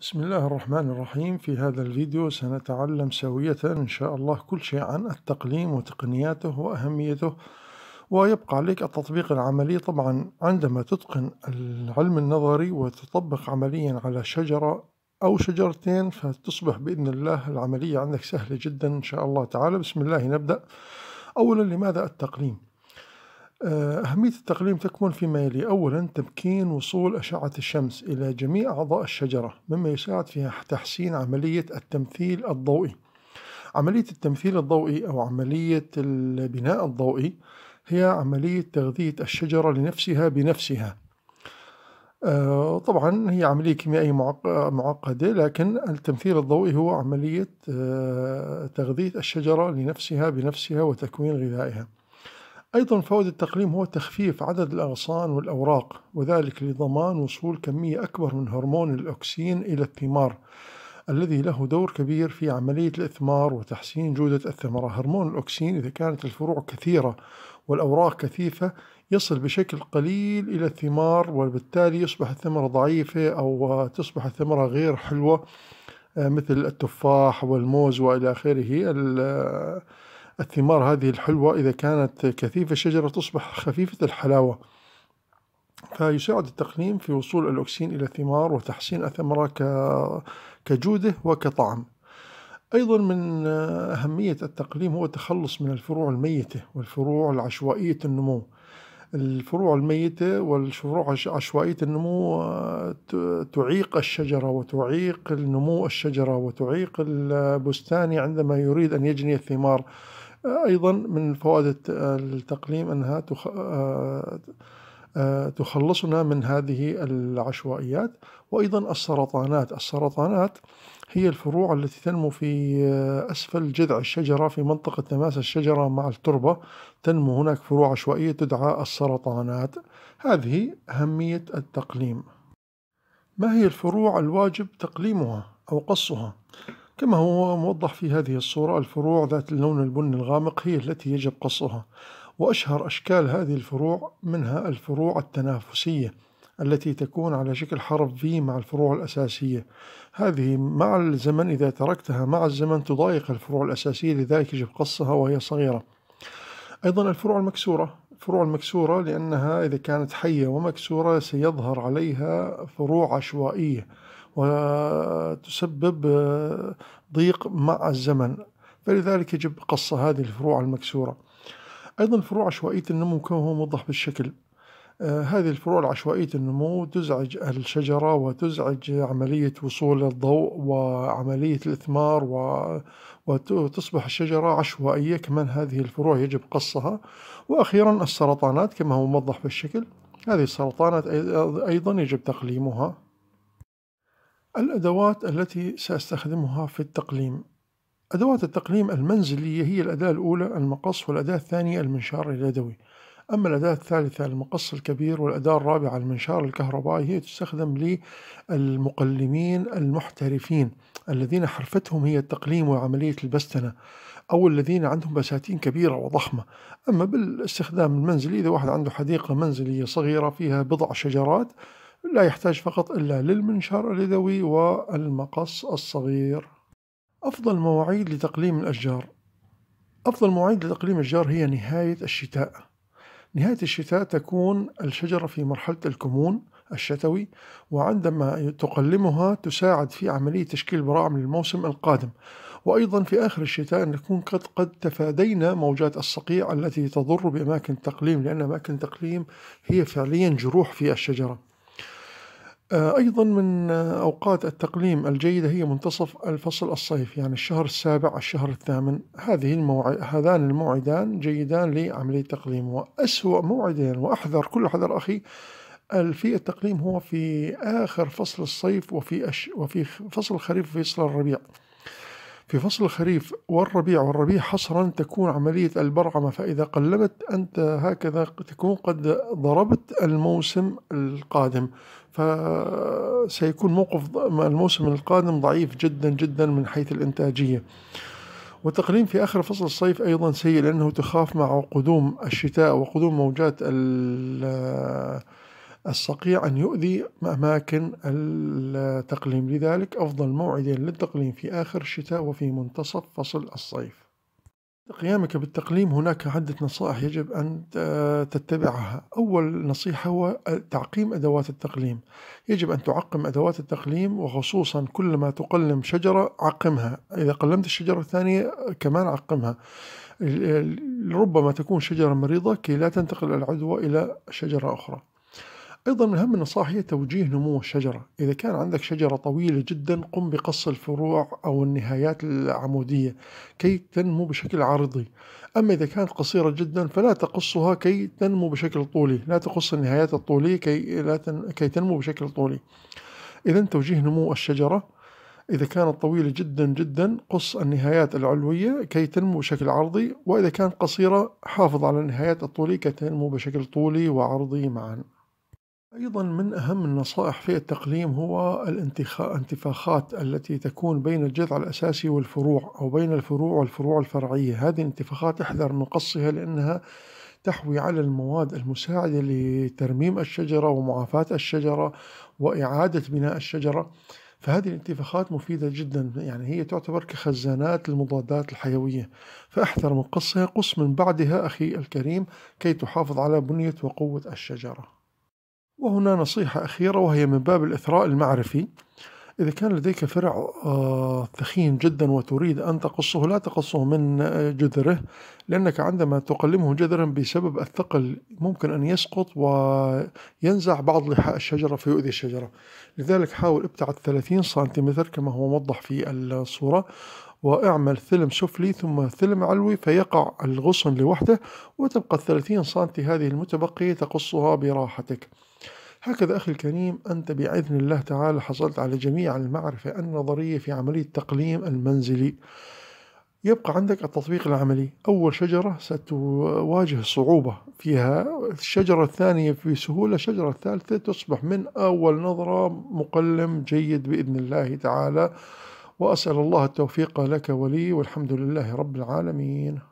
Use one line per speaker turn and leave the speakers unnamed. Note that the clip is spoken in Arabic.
بسم الله الرحمن الرحيم في هذا الفيديو سنتعلم سوية إن شاء الله كل شيء عن التقليم وتقنياته وأهميته ويبقى عليك التطبيق العملي طبعا عندما تتقن العلم النظري وتطبق عمليا على شجرة أو شجرتين فتصبح بإذن الله العملية عندك سهلة جدا إن شاء الله تعالى بسم الله نبدأ أولا لماذا التقليم آه، أهمية التقليم تكمن فيما يلي أولا تمكين وصول أشعة الشمس إلى جميع أعضاء الشجرة مما يساعد في تحسين عملية التمثيل الضوئي عملية التمثيل الضوئي أو عملية البناء الضوئي هي عملية تغذية الشجرة لنفسها بنفسها آه، طبعا هي عملية كيميائية معقدة لكن التمثيل الضوئي هو عملية آه، تغذية الشجرة لنفسها بنفسها وتكوين غذائها أيضا فوائد التقليم هو تخفيف عدد الأغصان والأوراق وذلك لضمان وصول كمية أكبر من هرمون الأكسين إلى الثمار الذي له دور كبير في عملية الإثمار وتحسين جودة الثمرة هرمون الأكسين إذا كانت الفروع كثيرة والأوراق كثيفة يصل بشكل قليل إلى الثمار وبالتالي يصبح الثمرة ضعيفة أو تصبح الثمرة غير حلوة آه، مثل التفاح والموز وإلى آخره الثمار هذه الحلوة إذا كانت كثيفة الشجرة تصبح خفيفة الحلاوة فيساعد التقليم في وصول الأكسين إلى الثمار وتحسين الثمرة كجوده وكطعم أيضا من أهمية التقليم هو التخلص من الفروع الميتة والفروع العشوائية النمو الفروع الميتة والفروع عشوائية النمو تعيق الشجرة وتعيق النمو الشجرة وتعيق البستاني عندما يريد أن يجني الثمار أيضا من فوائد التقليم أنها آه، آه، تخلصنا من هذه العشوائيات وأيضا السرطانات السرطانات هي الفروع التي تنمو في آه، أسفل جذع الشجرة في منطقة تماس الشجرة مع التربة تنمو هناك فروع عشوائية تدعى السرطانات هذه أهمية التقليم ما هي الفروع الواجب تقليمها أو قصها؟ كما هو موضح في هذه الصورة الفروع ذات اللون البني الغامق هي التي يجب قصها وأشهر أشكال هذه الفروع منها الفروع التنافسية التي تكون على شكل حرف V مع الفروع الأساسية هذه مع الزمن إذا تركتها مع الزمن تضايق الفروع الأساسية لذلك يجب قصها وهي صغيرة أيضا الفروع المكسورة الفروع المكسورة لأنها إذا كانت حية ومكسورة سيظهر عليها فروع عشوائية وتسبب آه، ضيق مع الزمن فلذلك يجب قص هذه الفروع المكسورة أيضا فروع عشوائية النمو كما هو موضح بالشكل آه، هذه الفروع العشوائية النمو تزعج الشجرة وتزعج عملية وصول الضوء وعملية الإثمار و... وتصبح الشجرة عشوائية كمان هذه الفروع يجب قصها وأخيرا السرطانات كما هو موضح بالشكل هذه السرطانات أيضا يجب تقليمها الأدوات التي سأستخدمها في التقليم أدوات التقليم المنزلية هي الأداة الأولى المقص والأداة الثانية المنشار اليدوي أما الأداة الثالثة المقص الكبير والأداة الرابعة المنشار الكهربائي هي تستخدم للمقلمين المحترفين الذين حرفتهم هي التقليم وعملية البستنة أو الذين عندهم بساتين كبيرة وضخمة أما بالاستخدام المنزلي إذا واحد عنده حديقة منزلية صغيرة فيها بضع شجرات لا يحتاج فقط إلا للمنشار اليدوي والمقص الصغير أفضل مواعيد لتقليم الأشجار أفضل مواعيد لتقليم الأشجار هي نهاية الشتاء نهاية الشتاء تكون الشجرة في مرحلة الكمون الشتوي وعندما تقلمها تساعد في عملية تشكيل براعم للموسم القادم وأيضا في آخر الشتاء نكون قد, قد تفادينا موجات الصقيع التي تضر بأماكن التقليم لأن أماكن التقليم هي فعليا جروح في الشجرة آه، أيضا من آه، أوقات التقليم الجيدة هي منتصف الفصل الصيف يعني الشهر السابع الشهر الثامن هذه الموعد هذان الموعدان جيدان لعملية التقليم وأسوأ موعدين وأحذر كل حذر أخي في التقليم هو في آخر فصل الصيف وفي أش وفي فصل الخريف وفي فصل الربيع في فصل الخريف والربيع والربيع حصرا تكون عملية البرعمة فإذا قلبت أنت هكذا تكون قد ضربت الموسم القادم فسيكون موقف الموسم القادم ضعيف جدا جدا من حيث الإنتاجية وتقليم في آخر فصل الصيف أيضا سيء لأنه تخاف مع قدوم الشتاء وقدوم موجات ال الصقيع أن يؤذي أماكن التقليم لذلك أفضل موعدين للتقليم في آخر الشتاء وفي منتصف فصل الصيف قيامك بالتقليم هناك عدة نصائح يجب أن تتبعها أول نصيحة هو تعقيم أدوات التقليم يجب أن تعقم أدوات التقليم وخصوصا كلما تقلم شجرة عقمها إذا قلمت الشجرة الثانية كمان عقمها ربما تكون شجرة مريضة كي لا تنتقل العدوى إلى شجرة أخرى أيضا من أهم النصائح هي توجيه نمو الشجرة إذا كان عندك شجرة طويلة جدا قم بقص الفروع أو النهايات العمودية كي تنمو بشكل عرضي أما إذا كانت قصيرة جدا فلا تقصها كي تنمو بشكل طولي لا تقص النهايات الطولية كي, لا تن... كي تنمو بشكل طولي إذا توجيه نمو الشجرة إذا كانت طويلة جدا جدا قص النهايات العلوية كي تنمو بشكل عرضي وإذا كانت قصيرة حافظ على النهايات الطولية كي تنمو بشكل طولي وعرضي معا أيضا من أهم النصائح في التقليم هو الانتفاخات التي تكون بين الجذع الأساسي والفروع أو بين الفروع والفروع الفرعية هذه الانتفاخات احذر من قصها لأنها تحوي على المواد المساعدة لترميم الشجرة ومعافاة الشجرة وإعادة بناء الشجرة فهذه الانتفاخات مفيدة جدا يعني هي تعتبر كخزانات المضادات الحيوية فأحذر من قصها قص من بعدها أخي الكريم كي تحافظ على بنية وقوة الشجرة وهنا نصيحة أخيرة وهي من باب الإثراء المعرفي إذا كان لديك فرع آه، ثخين جدا وتريد أن تقصه لا تقصه من آه، جذره لأنك عندما تقلمه جذرا بسبب الثقل ممكن أن يسقط وينزع بعض لحاء الشجرة فيؤذي الشجرة لذلك حاول ابتعد 30 سنتيمتر كما هو موضح في الصورة واعمل ثلم سفلي ثم ثلم علوي فيقع الغصن لوحده وتبقى 30 سنتي هذه المتبقية تقصها براحتك هكذا أخي الكريم أنت بإذن الله تعالى حصلت على جميع المعرفة النظرية في عملية التقليم المنزلي يبقى عندك التطبيق العملي أول شجرة ستواجه صعوبة فيها الشجرة الثانية في سهولة الشجرة الثالثة تصبح من أول نظرة مقلم جيد بإذن الله تعالى وأسأل الله التوفيق لك ولي والحمد لله رب العالمين